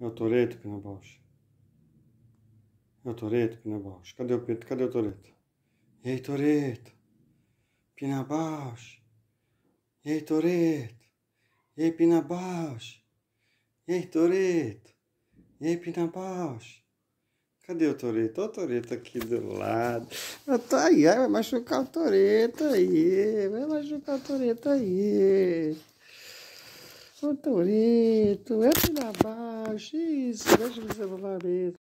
É o Toreto, Pina Bausch. É o Toreto, Pina Cadê o Pedro? Cadê o Toreto? Ei Toreto? Pina Bausch. ei Toreto? Ei, aí, Ei, Toreto? Ei, aí, Cadê o Toreto? Olha o Toreto aqui do lado. Tá aí, vai machucar o Toreto aí. Vai machucar o Toreto aí o Torito, é para baixo, isso, deixa o celular mesmo.